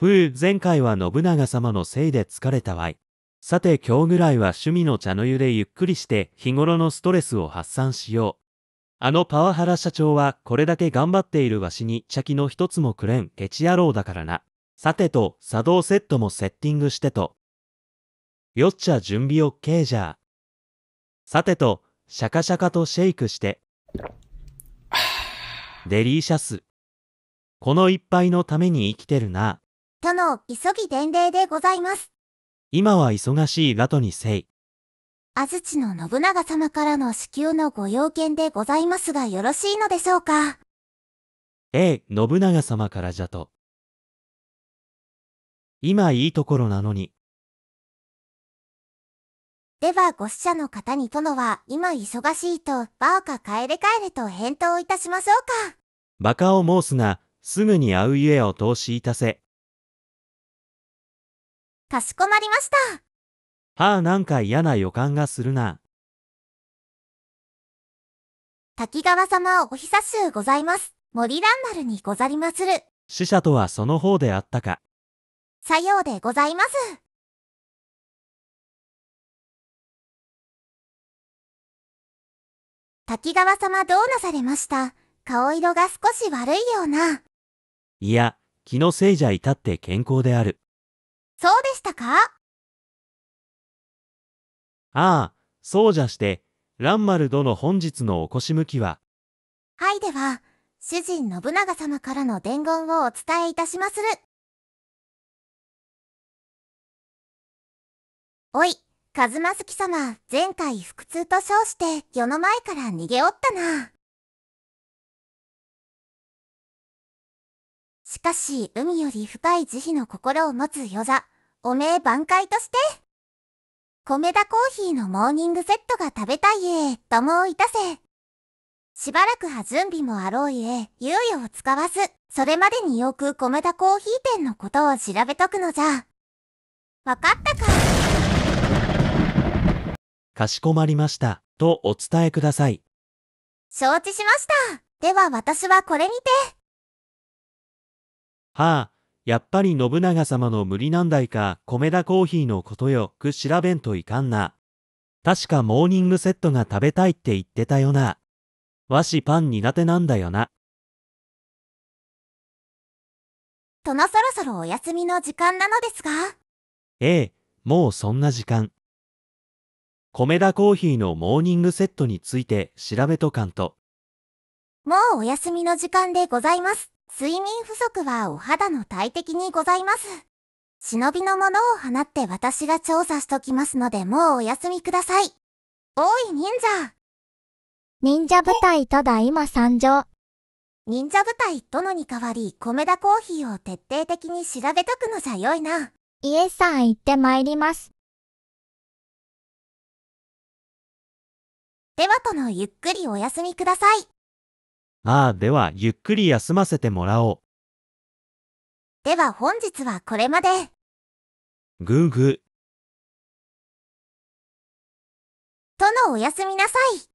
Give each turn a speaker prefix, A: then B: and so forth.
A: ふう、前回は信長様のせいで疲れたわい。さて今日ぐらいは趣味の茶の湯でゆっくりして日頃のストレスを発散しよう。あのパワハラ社長はこれだけ頑張っているわしに茶器の一つもくれんケチ野郎だからな。さてと、作動セットもセッティングしてと。よっちゃ準備 OK じゃ。さてと、シャカシャカとシェイクして。デリシャス。この一杯のために生きてるな。
B: との急ぎ伝令でございます。
A: 今は忙しいがとにせい。
B: 安土の信長様からの支給のご要件でございますがよろしいのでしょうか。
A: ええ、信長様からじゃと。今いいところなのに。
B: ではご使者の方に殿は今忙しいとバーカ帰れ帰れと返答いたしましょうか。
A: バカを申すな、すぐに会うゆえを通しいたせ。
B: かしこまりました。
A: はあ、なんか嫌な予感がするな。
B: 滝川様お久しゅうございます。森蘭丸にござりまする。
A: 死者とはその方であったか。
B: さようでございます。滝川様どうなされました顔色が少し悪いような。
A: いや、気のせいじゃいたって健康である。
B: そうでしたかあ
A: あ、そうじゃして、ランマル殿本日のお越し向きは。
B: はいでは、主人信長様からの伝言
C: をお伝えいたしまする。おい、カズマスキ様、前回腹痛と称して世の前から逃げおったな。
B: しかし、海より深い慈悲の心を持つよざ。おめえ挽回として。米田コーヒーのモーニングセットが食べたいえ、ともいたせ。しばらくは準備もあろうえ、猶予を使わず、それまでによく米田コーヒー店のことを調べとくのじゃ。わかったか。
A: かしこまりました、とお伝えください。
B: 承知しました。では私はこれにて。
A: はあ、やっぱり信長様の無理難題か、米田コーヒーのことよく調べんといかんな。確かモーニングセットが食べたいって言ってたよな。和紙パン苦手なんだよな。
B: 殿そろそろお休みの時間なのですが。
A: ええ、もうそんな時間。米田コーヒーのモーニングセットについて調べとかんと。
B: もうお休みの時間でございます。睡眠不足はお肌の大敵にございます。忍びのものを放って私が調査しときますのでもうお休みください。おい忍者忍者部隊ただ今参上。忍者部隊殿に代わり米田コーヒーを徹底的に調べとくのじゃよいな。イエスさん行って参ります。
C: ではとのゆっくりお休みください。
A: ああ、ではゆっくり休ませてもらおう。
C: では本日はこれまで。ぐグぐとのおやすみなさい。